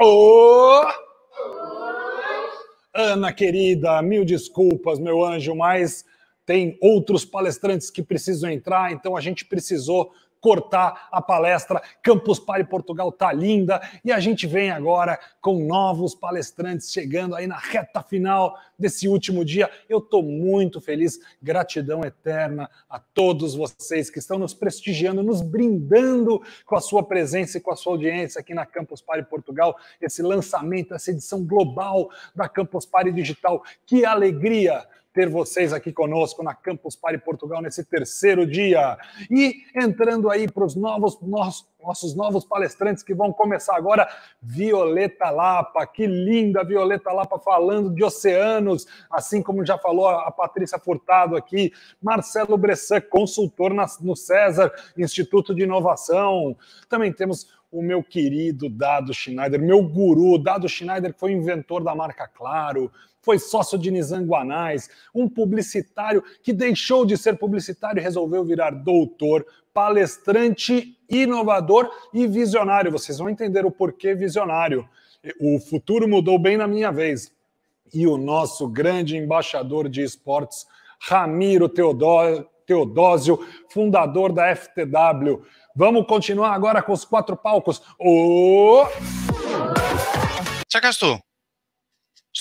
Oh! Ana querida, mil desculpas, meu anjo, mas tem outros palestrantes que precisam entrar, então a gente precisou cortar a palestra. Campus Party Portugal tá linda e a gente vem agora com novos palestrantes chegando aí na reta final desse último dia. Eu tô muito feliz, gratidão eterna a todos vocês que estão nos prestigiando, nos brindando com a sua presença e com a sua audiência aqui na Campus Party Portugal, esse lançamento, essa edição global da Campus Party Digital. Que alegria! ter vocês aqui conosco na Campus Party Portugal nesse terceiro dia. E entrando aí para os novos nossos, nossos novos palestrantes que vão começar agora, Violeta Lapa, que linda Violeta Lapa falando de oceanos, assim como já falou a Patrícia Furtado aqui, Marcelo Bressan, consultor na, no César, Instituto de Inovação. Também temos o meu querido Dado Schneider, meu guru, Dado Schneider, que foi inventor da marca Claro, foi sócio de Nizanguanais, um publicitário que deixou de ser publicitário e resolveu virar doutor, palestrante, inovador e visionário. Vocês vão entender o porquê visionário. O futuro mudou bem na minha vez. E o nosso grande embaixador de esportes, Ramiro Teodósio, fundador da FTW. Vamos continuar agora com os quatro palcos. O. Tchau, Castor.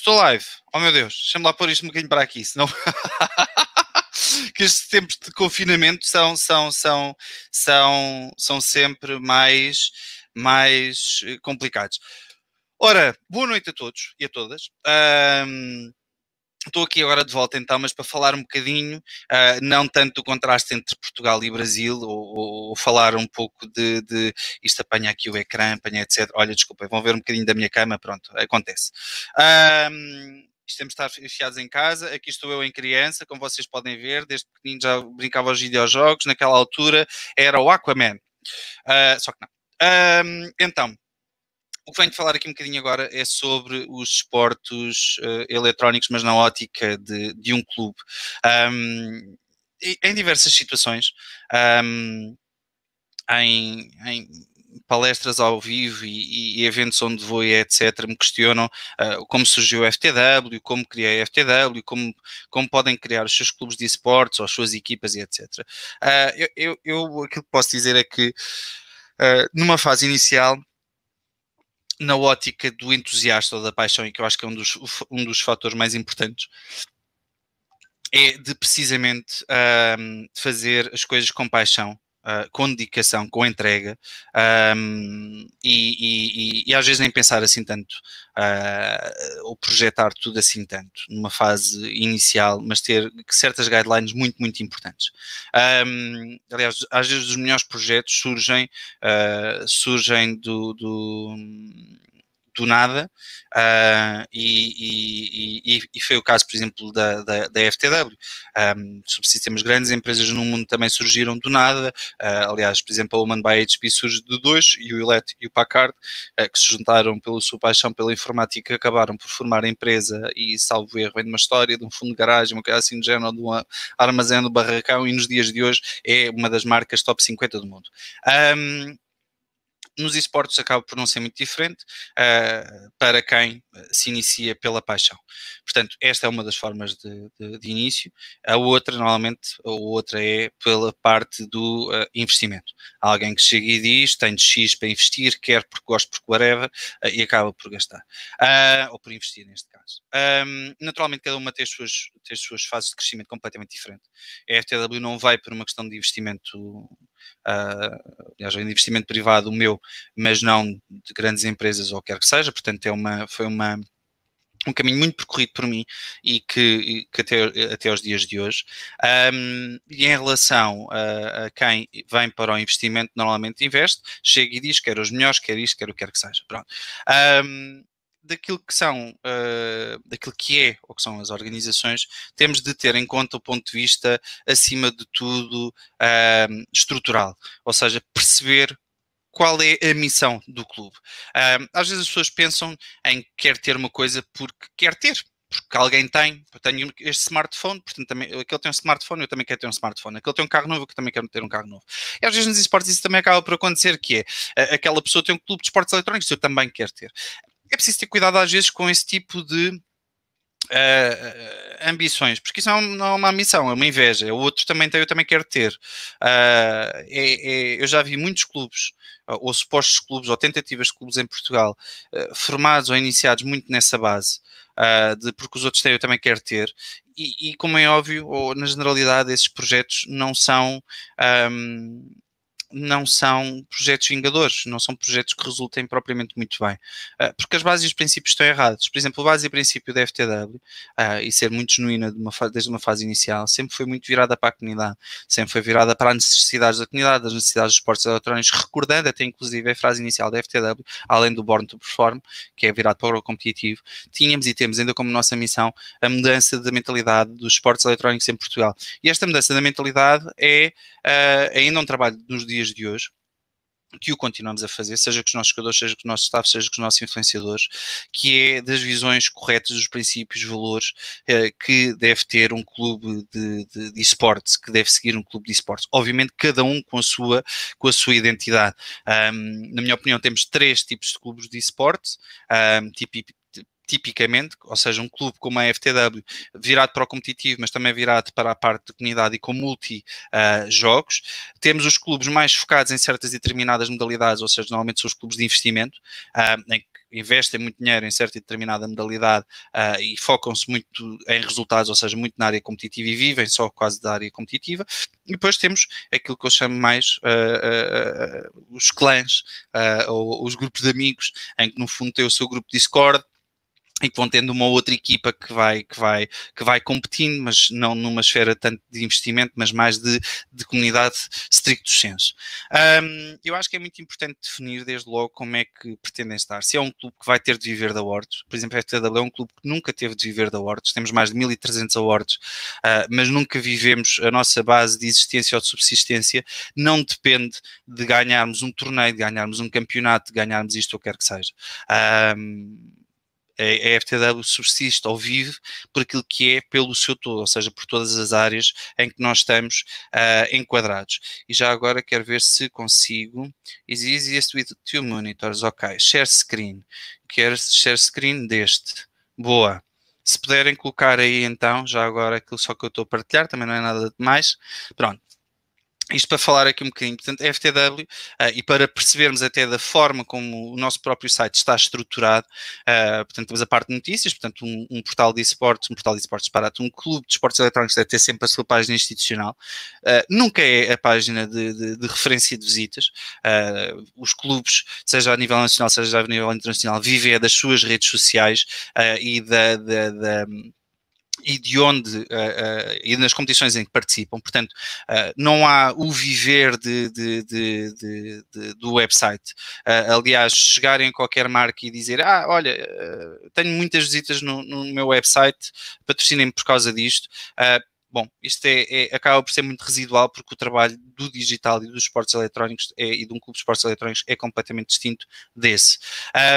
Estou live. Oh meu Deus, deixa-me lá pôr isto um bocadinho para aqui, senão. que estes tempos de confinamento são, são, são, são, são sempre mais, mais eh, complicados. Ora, boa noite a todos e a todas. Um, Estou aqui agora de volta então, mas para falar um bocadinho, uh, não tanto do contraste entre Portugal e Brasil, ou, ou, ou falar um pouco de, de, isto apanha aqui o ecrã, apanha etc. Olha, desculpa, vão ver um bocadinho da minha cama, pronto, acontece. Um, temos de estar fechados em casa. Aqui estou eu em criança, como vocês podem ver, desde pequenino já brincava aos videojogos. Naquela altura era o Aquaman. Uh, só que não. então, o que venho de falar aqui um bocadinho agora é sobre os esportes uh, eh, eletrónicos, mas na ótica de, de um clube. Um, em diversas situações, um, em, em palestras ao vivo e, e, eventos onde vou e etc., me questionam uh, como surgiu a FTW, como criei a FTW, como, como podem criar os seus clubes de esportes ou as suas equipas e etc. Uh, ah, eu, eu, aquilo que posso dizer é que uh, numa fase inicial na ótica do entusiasta ou da paixão, e que eu acho que é um dos, um dos fatores mais importantes, é de precisamente um, fazer as coisas com paixão uh, com dedicação, com entrega, um, e, e, e, às vezes nem pensar assim tanto, uh, ou projetar tudo assim tanto, numa fase inicial, mas ter certas guidelines muito, muito importantes. Um, aliás, às vezes os melhores projetos surgem, uh, surgem do, do do nada, uh, e, e, e, foi o caso, por exemplo, da, da, da FTW. Um, subsistemas grandes, empresas no mundo também surgiram do nada. Uh, aliás, por exemplo, a Human by HP surge de dois, e o Hewlett e o Packard, uh, que se juntaram pela sua paixão pela informática, acabaram por formar a empresa e, salvo erro, vem de uma história de um fundo de garagem, uma coisa assim do género, de um armazém do barracão, e nos dias de hoje é uma das marcas top 50 do mundo. Um, nos esportes acaba por não ser muito diferente uh, para quem se inicia pela paixão. Portanto, esta é uma das formas de, de, de início. A outra, normalmente, a outra é pela parte do uh, investimento. Há alguém que chega e diz, tenho X para investir, quer porque gosto, porque whatever, uh, e acaba por gastar. ou por investir, neste caso. Um, naturalmente, cada uma tem as, suas, tem as suas fases de crescimento completamente diferente. A FTW não vai por uma questão de investimento ah, aliás, é investimento privado o meu, mas não de grandes empresas ou quer que seja, portanto é uma, foi uma, um caminho muito percorrido por mim e que, que até, até os dias de hoje. Um, e em relação a, a, quem vem para o investimento, normalmente investe, chega e diz quer os melhores, quer isto, quer o que quer que seja. Pronto. Um, daquilo que são, uh, daquilo que é ou que são as organizações, temos de ter em conta o ponto de vista, acima de tudo, uh, estrutural, ou seja, perceber qual é a missão do clube. Uh, às vezes as pessoas pensam em quer ter uma coisa porque quer ter, porque alguém tem, eu tenho este smartphone, portanto, também, aquele tem um smartphone, eu também quero ter um smartphone, aquele tem um carro novo, eu também quero ter um carro novo. E às vezes nos esportes isso também acaba por acontecer, que é, aquela pessoa tem um clube de esportes eletrónicos, eu também quero ter é preciso ter cuidado às vezes com esse tipo de uh, ambições, porque isso não, é não, é uma ambição, é uma inveja. O outro também tem, eu também quero ter. Uh, é, é, eu já vi muitos clubes, ou supostos clubes, ou tentativas de clubes em Portugal, uh, formados ou iniciados muito nessa base. Uh, de porque os outros têm, eu também quero ter, e, e como é óbvio, ou na generalidade, esses projetos não são um, ehm, não são projetos vingadores, não são projetos que resultem propriamente muito bem, ah, porque as bases e os princípios estão errados. Por exemplo, a base e princípio da FTW, ah, e ser muito genuína de uma, desde uma fase inicial, sempre foi muito virada para a comunidade, sempre foi virada para as necessidades da comunidade, as necessidades dos esportes eletrónicos, recordando até inclusive a frase inicial da FTW, além do Born to Perform, que é virado para o competitivo, tínhamos e temos ainda como nossa missão a mudança da mentalidade dos esportes eletrónicos em Portugal. E esta mudança da mentalidade é ah, ainda um trabalho dos dias dias de hoje que o continuamos a fazer, seja com os nossos jogadores, seja com os nossos staff, seja com os nossos influenciadores, que é das visões corretas, dos princípios, valores eh, que deve ter um clube de, de, de esportes, que deve seguir um clube de esportes. Obviamente, cada um com a sua, com a sua identidade. Um, na minha opinião, temos três tipos de clubes de esportes, um, tipo tipicamente, ou seja, um clube como a FTW, virado para o competitivo, mas também virado para a parte de comunidade e com multi-jogos. Ah, uh, Temos os clubes mais focados em certas determinadas modalidades, ou seja, normalmente são os clubes de investimento, uh, em que investem muito dinheiro em certa e determinada modalidade uh, e focam-se muito em resultados, ou seja, muito na área competitiva e vivem só quase da área competitiva. E depois temos aquilo que eu chamo mais uh, uh, os clãs ou os grupos de amigos, em que no fundo tem o seu grupo Discord, e que vão tendo uma outra equipa que vai, que vai, que vai competindo, mas não numa esfera tanto de investimento, mas mais de, de comunidade stricto senso. Um, eu acho que é muito importante definir desde logo como é que pretendem estar. Se é um clube que vai ter de viver da awards, por exemplo, a FTW é um clube que nunca teve de viver da awards, temos mais de 1300 awards, uh, mas nunca vivemos a nossa base de existência ou de subsistência, não depende de ganharmos um torneio, de ganharmos um campeonato, de ganharmos isto ou quer que seja. Um, a FTW subsiste ou vive por aquilo que é pelo seu todo, ou seja, por todas as áreas em que nós estamos uh, enquadrados. E já agora quero ver se consigo. Is easiest with two monitors, ok. Share screen. Quero share screen deste. Boa. Se puderem colocar aí então, já agora aquilo só que eu estou a partilhar, também não é nada demais. Pronto. Isto para falar aqui um bocadinho, portanto, a FTW, uh, ah, e para percebermos até da forma como o nosso próprio site está estruturado, uh, portanto, temos a parte de notícias, portanto, um, um portal de esportes, um portal de esportes barato, um clube de esportes eletrónicos deve ter sempre a sua página institucional, uh, nunca é a página de, de, de referência de visitas, os clubes, seja a nível nacional, seja a nível internacional, vivem é das suas redes sociais e da, da, da e de onde uh, uh, e nas competições em que participam. Portanto, uh, não há o viver de, de, de, do website. aliás, chegarem a qualquer marca e dizer: Ah, olha, tenho muitas visitas no, no meu website, patrocinem-me por causa disto Bom, isto é, é, acaba por ser muito residual porque o trabalho do digital e dos esportes eletrónicos é, e de um clube de esportes eletrónicos é completamente distinto desse.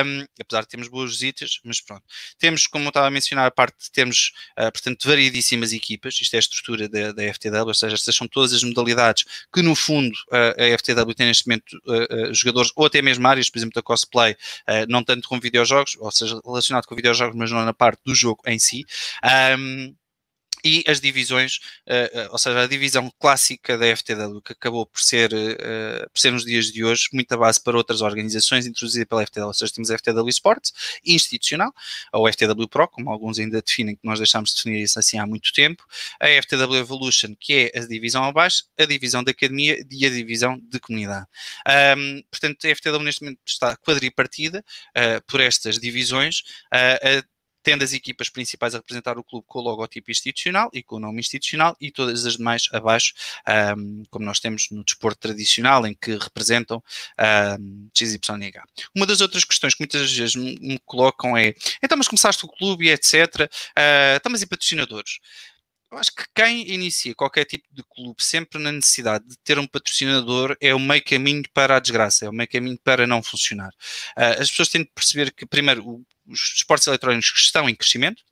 Um, apesar de termos boas visitas, mas pronto. Temos, como eu estava a mencionar, a parte de termos, uh, portanto, variedíssimas equipas. Isto é a estrutura da, da, FTW, ou seja, estas são todas as modalidades que, no fundo, uh, a FTW tem neste momento uh, jogadores ou até mesmo áreas, por exemplo, da cosplay, não tanto com videojogos, ou seja, relacionado com videojogos, mas não na parte do jogo em si. Um, e as divisões, uh, ou seja, a divisão clássica da FTW, que acabou por ser, uh, por ser nos dias de hoje, muita base para outras organizações introduzida pela FTW. Ou seja, temos a FTW Sports institucional, ou FTW Pro, como alguns ainda definem, que nós deixámos de definir isso assim há muito tempo, a FTW Evolution, que é a divisão abaixo, a divisão da academia e a divisão de comunidade. Um, portanto, a FTW neste momento está quadripartida uh, por estas divisões. Uh, a tendo as equipas principais a representar o clube com o logotipo institucional e com o nome institucional e todas as demais abaixo, um, como nós temos no desporto tradicional, em que representam um, XYH. Uma das outras questões que muitas vezes me, me colocam é: então, mas começaste o clube e etc. Uh, ah, estamos então, e patrocinadores. Eu acho que quem inicia qualquer tipo de clube sempre na necessidade de ter um patrocinador é o meio caminho para a desgraça, é o meio caminho para não funcionar. Uh, as pessoas têm de perceber que, primeiro, o os esportes eletrónicos que estão em crescimento.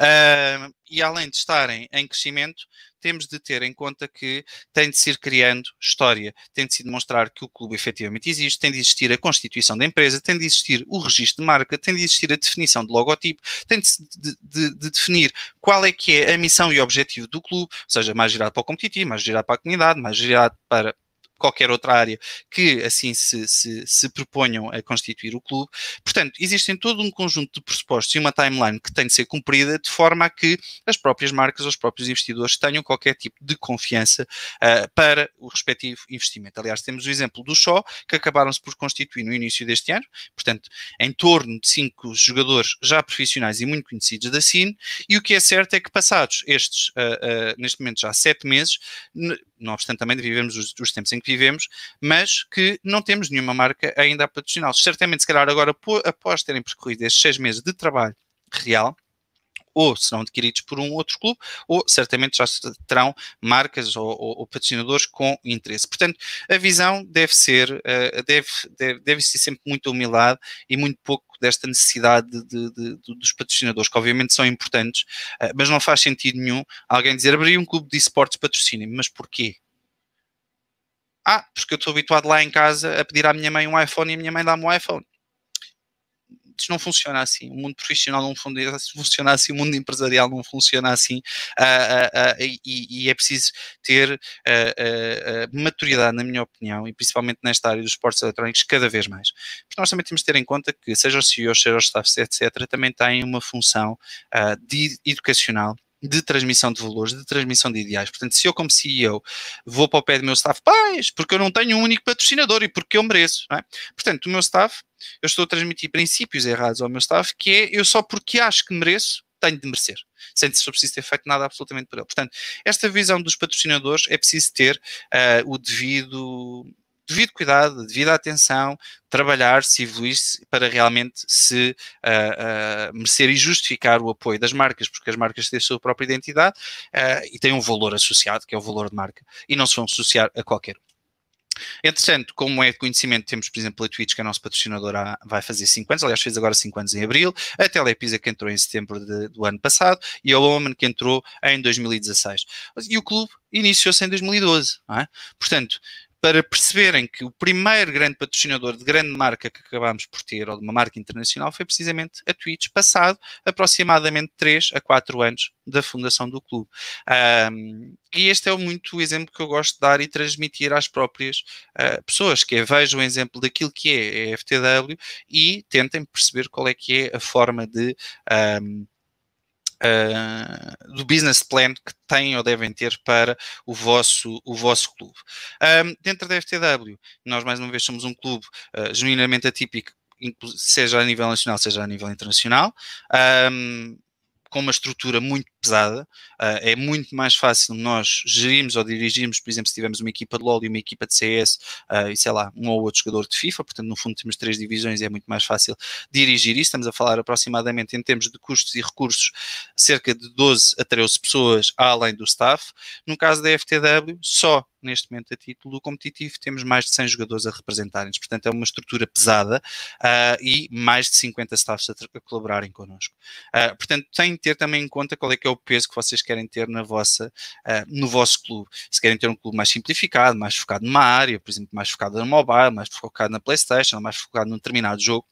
Uh, e além de estarem em crescimento, temos de ter em conta que tem de se ir criando história, tem de se demonstrar que o clube efetivamente existe, tem de existir a constituição da empresa, tem de existir o registro de marca, tem de existir a definição de logotipo, tem de, de, de definir qual é que é a missão e objetivo do clube, seja, mais girado para o competitivo, mais girado para a comunidade, mais girado para qualquer outra área que assim se, se, se proponham a constituir o clube. Portanto, existem todo um conjunto de pressupostos e uma timeline que tem de ser cumprida de forma a que as próprias marcas, os próprios investidores tenham qualquer tipo de confiança uh, para o respectivo investimento. Aliás, temos o exemplo do Shaw, que acabaram-se por constituir no início deste ano, portanto, em torno de cinco jogadores já profissionais e muito conhecidos da CIN, e o que é certo é que passados estes, uh, uh, neste momento já sete meses, não obstante também de vivemos os, os, tempos em que vivemos, mas que não temos nenhuma marca ainda a patrocinar. Certamente, se calhar agora, após terem percorrido estes seis meses de trabalho real, ou serão adquiridos por um outro clube, ou certamente já terão marcas ou, ou, ou patrocinadores com interesse. Portanto, a visão deve ser, uh, deve, deve, deve ser sempre muito humilhada e muito pouco desta necessidade de, de, de, dos patrocinadores, que obviamente são importantes, uh, mas não faz sentido nenhum alguém dizer abrir um clube de esportes patrocínio, mas porquê? Ah, porque eu estou habituado lá em casa a pedir à minha mãe um iPhone e a minha mãe dá-me um iPhone isto não funciona assim. O mundo profissional não funciona assim, o mundo empresarial não funciona assim, uh, uh, uh, e, e, é preciso ter maturidade, na minha opinião, e principalmente nesta área dos esportes eletrónicos, cada vez mais. Porque nós também temos de ter em conta que, seja os CEOs, seja os staffs, etc., também têm uma função de, educacional de transmissão de valores, de transmissão de ideais. Portanto, se eu, como CEO, vou para o pé do meu staff, pais, porque eu não tenho um único patrocinador e porque eu mereço. É? Portanto, o meu staff eu estou a transmitir princípios errados ao meu staff, que é eu só porque acho que mereço, tenho de merecer, sem se preciso ter feito nada absolutamente por ele. Portanto, esta visão dos patrocinadores é preciso ter uh, o devido devido cuidado, devida atenção, trabalhar-se, evoluir-se para realmente se uh, uh, merecer e justificar o apoio das marcas, porque as marcas têm a sua própria identidade uh, e têm um valor associado, que é o valor de marca, e não se vão associar a qualquer um. Entretanto, como é de conhecimento, temos, por exemplo, a Twitch, que é a nossa patrocinadora, vai fazer 5 anos, aliás, fez agora 5 anos em abril, a Telepisa, que entrou em setembro de, do ano passado, e a Loman, que entrou em 2016. E o clube iniciou-se em 2012, é? Portanto, para perceberem que o primeiro grande patrocinador de grande marca que acabámos por ter, ou de uma marca internacional, foi precisamente a Twitch, passado aproximadamente 3 a 4 anos da fundação do clube. Um, e este é muito o exemplo que eu gosto de dar e transmitir às próprias uh, pessoas, que é, vejam o exemplo daquilo que é a FTW e tentem perceber qual é que é a forma de um, ah, do business plan que têm ou devem ter para o vosso, o vosso clube. Um, dentro da FTW, nós mais uma vez somos um clube uh, genuinamente atípico, seja a nível nacional, seja a nível internacional. Um, com uma estrutura muito pesada, ah, é muito mais fácil nós gerirmos ou dirigirmos, por exemplo, se tivermos uma equipa de LoL e uma equipa de CS ah, e sei lá, um ou outro jogador de FIFA, portanto, no fundo temos três divisões e é muito mais fácil dirigir isso. Estamos a falar aproximadamente em termos de custos e recursos, cerca de 12 a 13 pessoas além do staff. No caso da FTW, só neste momento a título competitivo temos mais de 100 jogadores a representarem-nos, portanto é uma estrutura pesada uh, e mais de 50 staffs a, a colaborarem connosco. Uh, portanto, tem de ter também em conta qual é que é o peso que vocês querem ter na vossa, uh, no vosso clube. Se querem ter um clube mais simplificado, mais focado numa área, por exemplo, mais focado no mobile, mais focado na Playstation, mais focado num determinado jogo,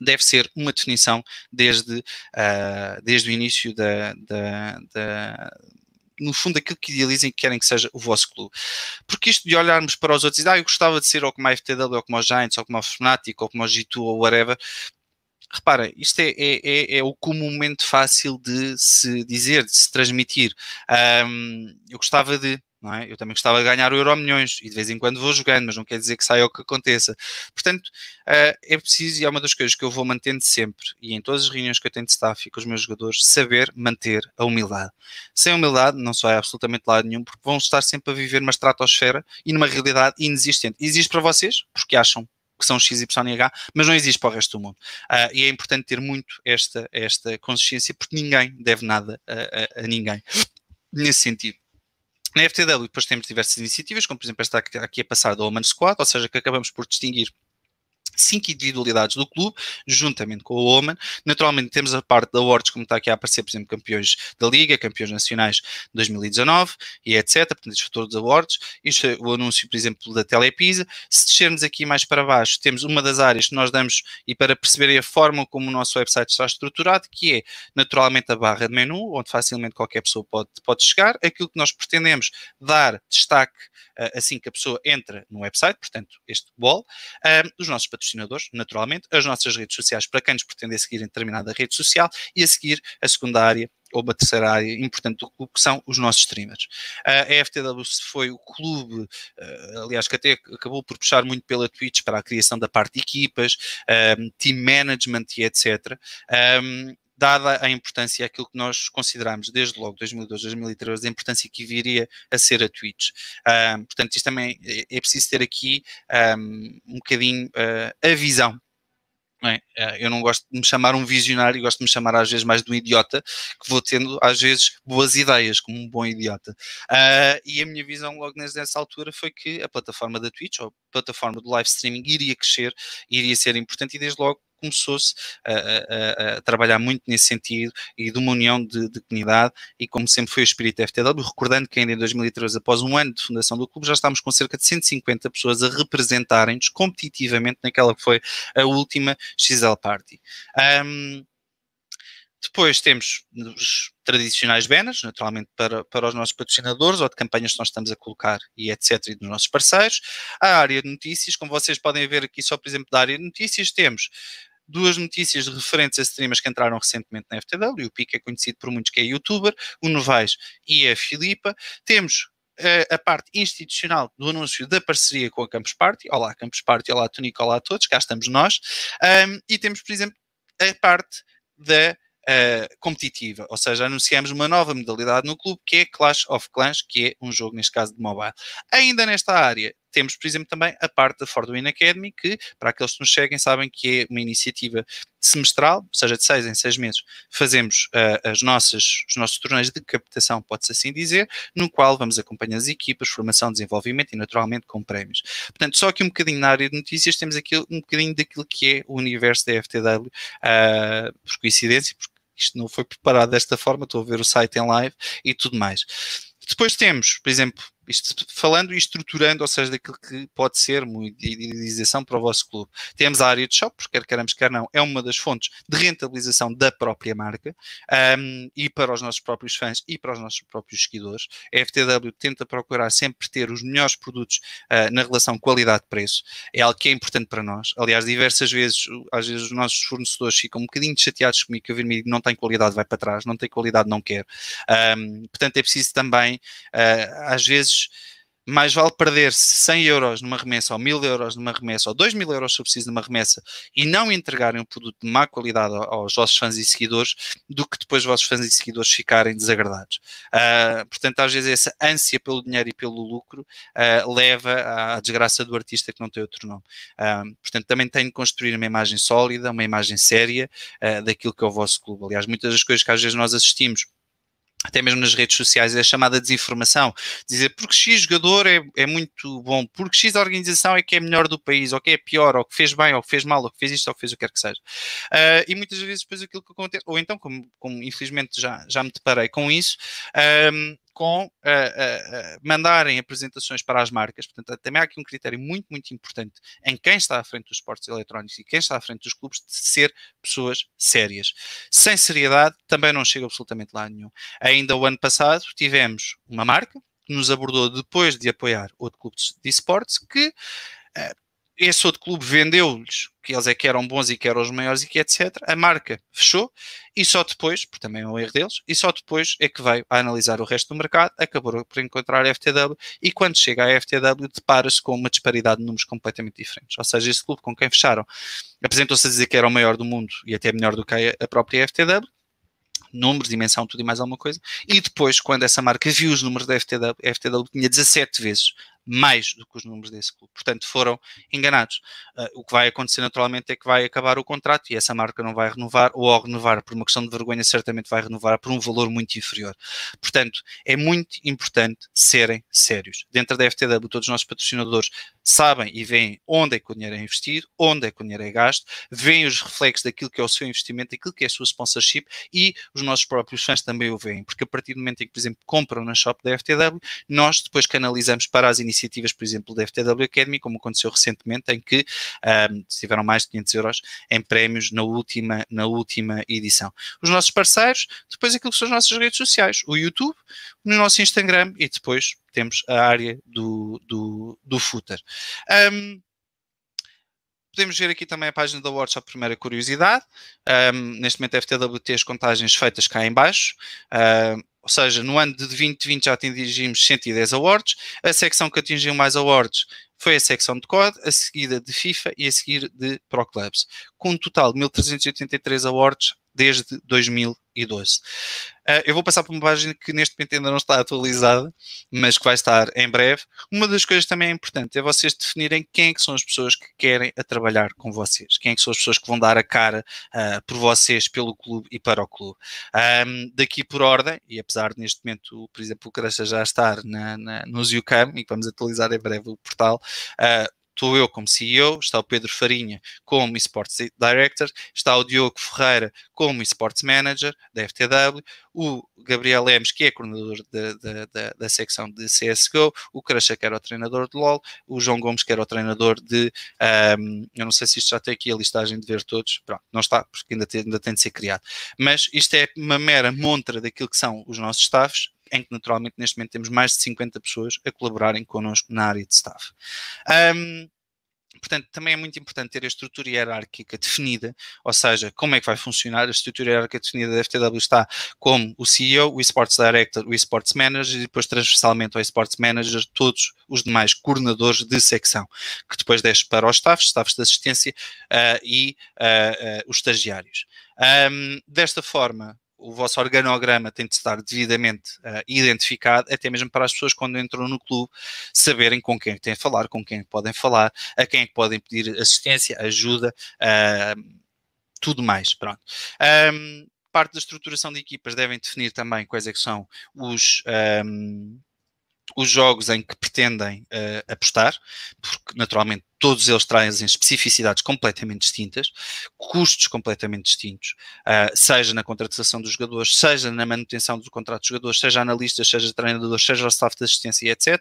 deve ser uma definição desde, uh, desde o início da, da, da, no fundo, aquilo que idealizem que querem que seja o vosso clube. Porque isto de olharmos para os outros e dizer, ah, eu gostava de ser ou como a FTW, ou como a Giants, ou como a Fnatic, ou como a G2, ou whatever, Repara, isto é, é, é, é o comumente fácil de se dizer, de se transmitir. Um, eu gostava de, não é? Eu também gostava de ganhar o Euro milhões e de vez em quando vou jogando, mas não quer dizer que saia o que aconteça. Portanto, eh, é preciso, e é uma das coisas que eu vou mantendo sempre, e em todas as reuniões que eu tenho de staff e com os meus jogadores, saber manter a humildade. Sem humildade não sai absolutamente lado nenhum, porque vão estar sempre a viver uma estratosfera e numa realidade inexistente. Existe para vocês, porque acham que são X, Y e H, mas não existe para o resto do mundo. Uh, e é importante ter muito esta, esta consciência, porque ninguém deve nada a, a, a ninguém nesse sentido. Na FTW depois temos diversas iniciativas, como por exemplo esta aqui a é passar da Oman Squad, ou seja, que acabamos por distinguir cinco individualidades do clube, juntamente com o Oman. Naturalmente temos a parte da awards, como está aqui a aparecer, por exemplo, campeões da Liga, campeões nacionais 2019 e etc. Portanto, estes todos os awards. Isto é o anúncio, por exemplo, da Telepisa. Se descermos aqui mais para baixo, temos uma das áreas que nós damos e para perceberem a forma como o nosso website está estruturado, que é naturalmente a barra de menu, onde facilmente qualquer pessoa pode, pode chegar. Aquilo que nós pretendemos dar destaque ah, assim que a pessoa entra no website, portanto, este wall, ah, um, os nossos patrocinadores patrocinadores, naturalmente, as nossas redes sociais para quem nos pretende seguir em determinada rede social e a seguir a secundária ou uma terceira área importante do clube, que são os nossos streamers. A FTW foi o clube, eh, aliás, que até acabou por puxar muito pela Twitch para a criação da parte de equipas, um, eh, team management e etc. Um, dada a importância, aquilo que nós consideramos desde logo 2002, 2013, a importância que viria a ser a Twitch. Um, portanto, isto também é, é preciso ter aqui um, um bocadinho uh, a visão é? ah, eu não gosto de me chamar um visionário, gosto de me chamar às vezes mais de um idiota, que vou tendo às vezes boas ideias, como um bom idiota. Uh, e a minha visão logo nessa altura foi que a plataforma da Twitch, ou a plataforma do live streaming, iria crescer, iria ser importante e desde logo começou-se a, a, a, trabalhar muito nesse sentido e de uma união de, de comunidade e como sempre foi o espírito da FTW, recordando que ainda em 2013, após um ano de fundação do clube, já estávamos com cerca de 150 pessoas a representarem-nos competitivamente naquela que foi a última XL Party. Um, depois temos os tradicionais banners, naturalmente para, para os nossos patrocinadores ou de campanhas que nós estamos a colocar e etc. e dos nossos parceiros. A área de notícias, como vocês podem ver aqui, só por exemplo, da área de notícias, temos duas notícias referentes a streamers que entraram recentemente na FTW, o Pico é conhecido por muitos que é youtuber, o Novais e a Filipa. Temos eh, a parte institucional do anúncio da parceria com a Campus Party. Olá, Campus Party, olá, Tonico, olá a todos, cá estamos nós. Um, e temos, por exemplo, a parte da uh, competitiva, ou seja, anunciamos uma nova modalidade no clube que é Clash of Clans, que é um jogo, neste caso, de mobile. Ainda nesta área, temos, por exemplo, também a parte da Ford Win Academy, que para aqueles que nos seguem sabem que é uma iniciativa semestral, ou seja, de seis em seis meses, fazemos uh, as nossas, os nossos torneios de captação, pode-se assim dizer, no qual vamos acompanhando as equipas, formação, desenvolvimento e naturalmente com prémios. Portanto, só aqui um bocadinho na área de notícias, temos aqui um bocadinho daquilo que é o universo da FTW, uh, eh, por coincidência, porque isto não foi preparado desta forma, estou a ver o site em live e tudo mais. Depois temos, por exemplo, isto, falando e estruturando, ou seja, daquilo que pode ser uma idealização para o vosso clube. Temos a área de shop, quer queremos quer não, é uma das fontes de rentabilização da própria marca um, e para os nossos próprios fãs e para os nossos próprios seguidores. A FTW tenta procurar sempre ter os melhores produtos uh, na relação qualidade-preço, é algo que é importante para nós. Aliás, diversas vezes, às vezes, os nossos fornecedores ficam um bocadinho chateados comigo que eu vir-me não tem qualidade, vai para trás, não tem qualidade, não quer. Um, portanto, é preciso também, uh, às vezes, mas mais vale perder 100 euros numa remessa, ou 1000 euros numa remessa, ou 2000 euros se eu preciso numa remessa, e não entregarem um produto de má qualidade aos vossos fãs e seguidores, do que depois os vossos fãs e seguidores ficarem desagradados. Uh, portanto, às vezes essa ânsia pelo dinheiro e pelo lucro uh, leva à desgraça do artista que não tem outro nome. Uh, portanto, também tenho de construir uma imagem sólida, uma imagem séria daquilo que é o vosso clube. Aliás, muitas das coisas que às vezes nós assistimos até mesmo nas redes sociais, é a chamada desinformação. Dizer porque X jogador é, é muito bom, porque X organização é que é melhor do país, ou que é pior, ou que fez bem, ou que fez mal, ou que fez isto, ou que fez o que quer que seja. Uh, e muitas vezes depois aquilo que acontece, ou então, como, como infelizmente já, já me deparei com isso, um, ah, com uh, uh, mandarem apresentações para as marcas. Portanto, também há aqui um critério muito, muito importante em quem está à frente dos esportes eletrónicos e quem está à frente dos clubes de ser pessoas sérias. Sem seriedade, também não chega absolutamente lá nenhum. Ainda o ano passado tivemos uma marca que nos abordou depois de apoiar outro clube de esportes que esse outro clube vendeu-lhes que eles é que eram bons e que eram os maiores e que etc. A marca fechou e só depois, porque também é um erro deles, e só depois é que veio a analisar o resto do mercado, acabou por encontrar a FTW e quando chega à FTW depara-se com uma disparidade de números completamente diferentes. Ou seja, esse clube com quem fecharam apresentou-se a dizer que era o maior do mundo e até melhor do que a própria FTW, números, dimensão, tudo e mais alguma coisa. E depois, quando essa marca viu os números da FTW, a FTW tinha 17 vezes mais do que os números desse clube. Portanto, foram enganados. Uh, o que vai acontecer naturalmente é que vai acabar o contrato e essa marca não vai renovar, ou ao renovar por uma questão de vergonha, certamente vai renovar por um valor muito inferior. Portanto, é muito importante serem sérios. Dentro da FTW, todos os nossos patrocinadores sabem e veem onde é que o dinheiro é investido, onde é que o dinheiro é gasto, veem os reflexos daquilo que é o seu investimento, daquilo que é a sua sponsorship e os nossos próprios fãs também o veem, porque a partir do momento em que, por exemplo, compram na shop da FTW, nós depois canalizamos para as iniciativas, por exemplo, da FTW Academy, como aconteceu recentemente, em que um, tiveram mais de 500 euros em prémios na última, na última edição. Os nossos parceiros, depois aquilo que são as nossas redes sociais, o YouTube, no nosso Instagram e depois temos a área do, do, do footer. Um, podemos ver aqui também a página da a Primeira Curiosidade. Um, neste momento, FTWT, as contagens feitas cá embaixo Um, ou seja, no ano de 2020 já atingimos 110 awards. A secção que atingiu mais awards foi a secção de COD, a seguida de FIFA e a seguir de Pro Clubs. Com um total de 1.383 awards desde 2012. Uh, ah, eu vou passar por uma página que neste momento ainda não está atualizada, mas que vai estar em breve. Uma das coisas também é importante é vocês definirem quem é que são as pessoas que querem a trabalhar com vocês, quem é que são as pessoas que vão dar a cara uh, por vocês, pelo clube e para o clube. Um, ah, daqui por ordem, e apesar de neste momento, por exemplo, o Cresce já estar na, na, no ZUCAM e que vamos atualizar em breve o portal, uh, estou eu como CEO, está o Pedro Farinha como Esports Director, está o Diogo Ferreira como Esports Manager da FTW, o Gabriel Lemos, que é coordenador da, da, da, da secção de CSGO, o Crasha, que era o treinador de LOL, o João Gomes, que era o treinador de. Um, eu não sei se isto já tem aqui a listagem de ver todos, pronto, não está, porque ainda tem, ainda tem de ser criado. Mas isto é uma mera montra daquilo que são os nossos staffs, em que naturalmente neste momento temos mais de 50 pessoas a colaborarem connosco na área de staff. Um, Portanto, também é muito importante ter a estrutura hierárquica definida, ou seja, como é que vai funcionar. A estrutura hierárquica definida da FTW está como o CEO, o Esports Director, o Esports Manager e depois transversalmente ao Esports Manager todos os demais coordenadores de secção, que depois desce para os staffs, staffs de assistência uh, e uh, uh, os estagiários. Um, desta forma, o vosso organograma tem de estar devidamente uh, identificado, até mesmo para as pessoas quando entram no clube saberem com quem é têm a falar, com quem é podem falar, a quem é podem pedir assistência, ajuda, uh, tudo mais. Pronto. Um, ehm, parte da estruturação de equipas devem definir também quais é que são os. Um, ehm, os jogos em que pretendem uh, apostar, porque naturalmente todos eles trazem especificidades completamente distintas, custos completamente distintos, ah, seja na contratação dos jogadores, seja na manutenção do contrato dos jogadores, seja analistas, seja treinadores, seja o staff de assistência, etc.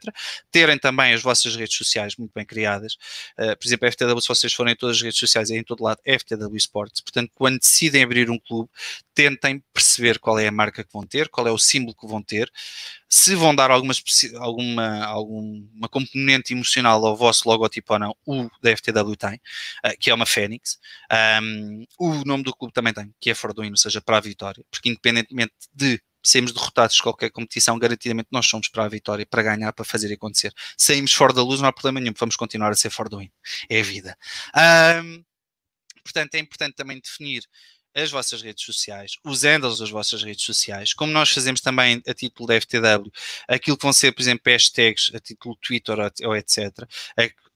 Terem também as vossas redes sociais muito bem criadas. Ah, por exemplo, a FTW, se vocês forem em todas as redes sociais, é em todo lado FTW Sports. Portanto, quando decidem abrir um clube, tentem perceber qual é a marca que vão ter, qual é o símbolo que vão ter, se vão dar alguma, alguma, alguma componente emocional ao vosso logotipo ou não o da FTW tem, que é uma Fênix. Um, o nome do clube também tem, que é Forduino, seja para a vitória, porque independentemente de sermos derrotados de qualquer competição, garantidamente nós somos para a vitória, para ganhar, para fazer acontecer. Saímos fora da luz, não há problema nenhum, vamos continuar a ser Forduino. É a vida. Um, portanto, é importante também definir as vossas redes sociais, os handles das vossas redes sociais, como nós fazemos também a título da FTW, aquilo que vão ser, por exemplo, hashtags a título Twitter ou etc.,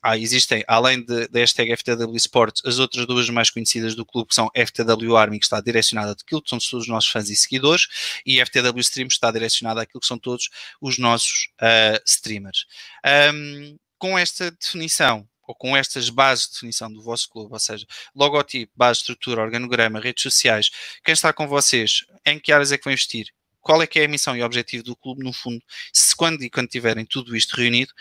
ah, existem, além de, da hashtag FTW Sports, as outras duas mais conhecidas do clube, que são FTW Army, que está direcionada àquilo que são todos os nossos fãs e seguidores, e FTW Stream, que está direcionada àquilo que são todos os nossos uh, streamers. Um, com esta definição, ou com estas bases de definição do vosso clube, ou seja, logotipo, base, estrutura, organograma, redes sociais, quem está com vocês, em que áreas é que vão investir, qual é que é a missão e objetivo do clube, no fundo, se quando e quando tiverem tudo isto reunido,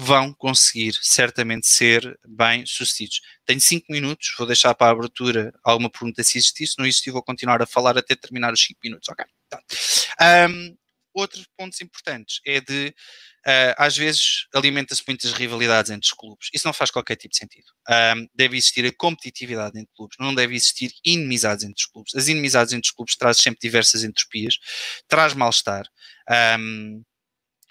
vão conseguir certamente ser bem-sucedidos. Tenho cinco minutos, vou deixar para a abertura alguma pergunta se existir, se não existir vou continuar a falar até terminar os cinco minutos, ok? Então, tá. um, outros pontos importantes é de, uh, às vezes, alimenta-se muitas rivalidades entre os clubes. Isso não faz qualquer tipo de sentido. Um, deve existir a competitividade entre clubes, não deve existir inimizades entre os clubes. As inimizades entre os clubes trazem sempre diversas entropias, traz mal-estar. Um,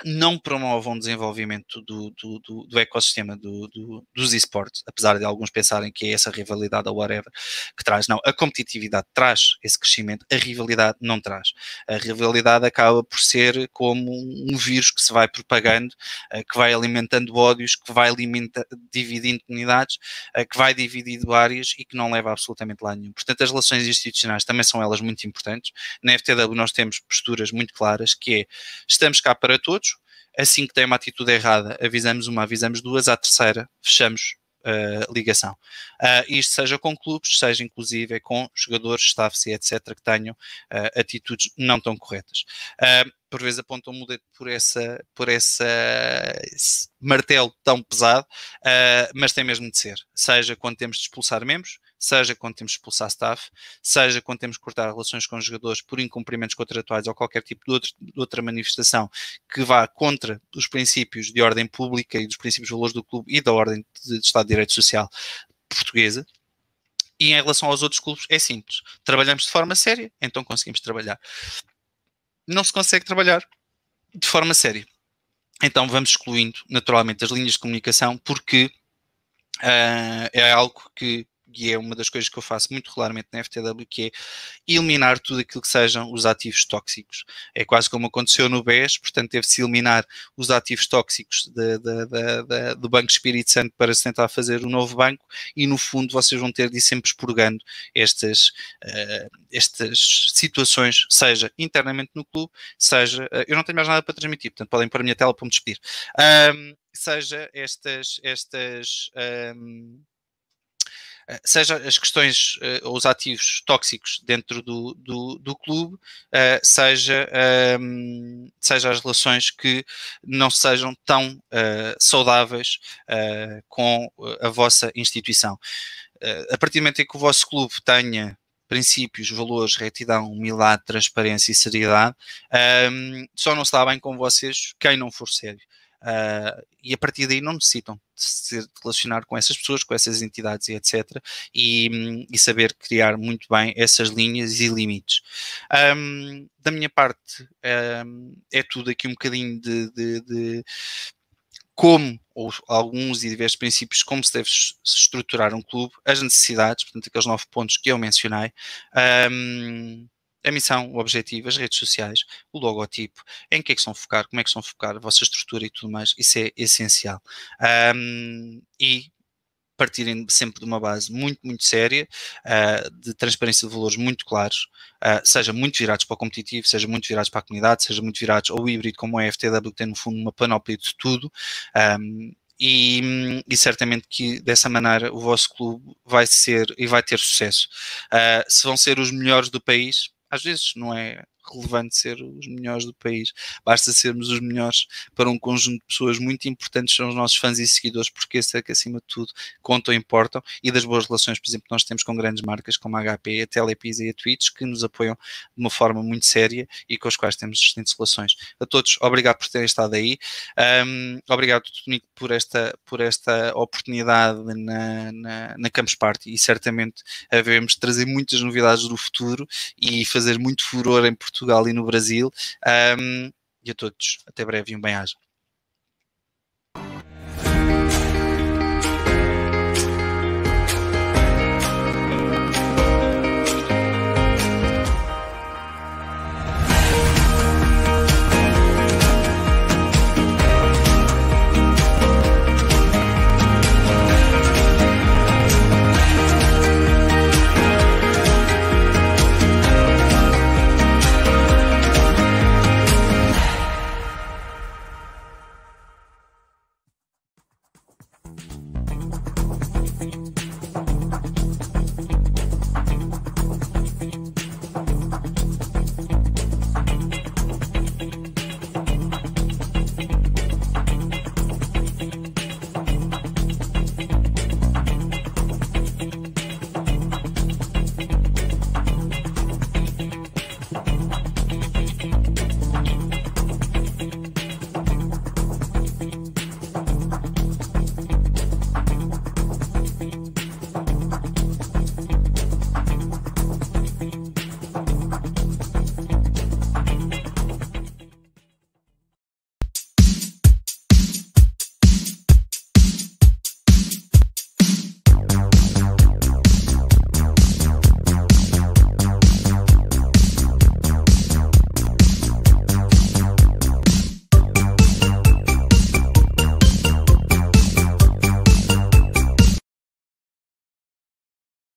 não promovam o desenvolvimento do, do, do, do ecossistema dos esportes, apesar de alguns pensarem que é essa rivalidade ou whatever que traz. Não, a competitividade traz esse crescimento, a rivalidade não traz. A rivalidade acaba por ser como um vírus que se vai propagando, eh, que vai alimentando ódios, que vai alimenta, dividindo comunidades, eh, que vai dividindo áreas e que não leva absolutamente lá nenhum. Portanto, as relações institucionais também são elas muito importantes. Na FTW nós temos posturas muito claras que é, estamos cá para todos, Assim que tem uma atitude errada, avisamos uma, avisamos duas, à terceira fechamos uh, ligação. Uh, isto seja com clubes, seja inclusive é com jogadores, staffs e etc., que tenham uh, atitudes não tão corretas. Uh, por vezes apontam-me o dedo por, essa, por essa, esse martelo tão pesado, mas tem mesmo de ser. Seja quando temos de expulsar membros, seja quando temos que expulsar staff, seja quando temos que cortar relações com os jogadores por incumprimentos contratuais ou qualquer tipo de, outro, de outra manifestação que vá contra os princípios de ordem pública e dos princípios de valores do clube e da ordem de, de Estado de Direito Social portuguesa, e em relação aos outros clubes é simples. Trabalhamos de forma séria, então conseguimos trabalhar. Não se consegue trabalhar de forma séria. Então vamos excluindo naturalmente as linhas de comunicação porque uh, é algo que e é uma das coisas que eu faço muito regularmente na FTW, que é eliminar tudo aquilo que sejam os ativos tóxicos. É quase como aconteceu no BES, portanto, teve-se eliminar os ativos tóxicos de, de, de, do Banco Espírito Santo para se tentar fazer um novo banco e, no fundo, vocês vão ter de ir sempre expurgando estas, uh, estas situações, seja internamente no clube, seja... Uh, eu não tenho mais nada para transmitir, portanto, podem pôr a minha tela para me despedir. Um, seja estas... estas um, eh, seja as questões eh, ou os ativos tóxicos dentro do, do, do clube, eh, seja, ehm, seja as relações que não sejam tão saudáveis com a vossa instituição. a partir do momento em que o vosso clube tenha princípios, valores, retidão, humildade, transparência e seriedade, ehm, só não se dá bem com vocês quem não for sério. Uh, e a partir daí não necessitam de se relacionar com essas pessoas, com essas entidades e etc. E, hum, e saber criar muito bem essas linhas e limites. Um, da minha parte, um, é tudo aqui um bocadinho de, de, de como, ou alguns e diversos princípios, como se deve se estruturar um clube, as necessidades, portanto, aqueles nove pontos que eu mencionei. Um, a missão, o objetivo, as redes sociais, o logotipo, em que é que são focar, como é que são focar, a vossa estrutura e tudo mais, isso é essencial. Um, e partirem sempre de uma base muito, muito séria, uh, de transparência de valores muito claros, uh, seja muito virados para o competitivo, seja muito virados para a comunidade, seja muito virados ao híbrido, como é a FTW, que tem no fundo uma panóplia de tudo. Um, e, e, certamente que dessa maneira o vosso clube vai ser e vai ter sucesso. Uh, se vão ser os melhores do país, às vezes não é relevante ser os melhores do país. Basta sermos os melhores para um conjunto de pessoas muito importantes, são os nossos fãs e seguidores, porque esse é que, acima de tudo, contam e importam. E das boas relações, por exemplo, que nós temos com grandes marcas como a HP, a Telepisa e a Twitch, que nos apoiam de uma forma muito séria e com as quais temos excelentes relações. A todos, obrigado por terem estado aí. Um, obrigado, Tonico, por esta, por esta oportunidade na, na, na Campus Party e certamente devemos de trazer muitas novidades do futuro e fazer muito furor em Portugal Portugal e no Brasil. Um, e a todos, até breve e um bem-aja.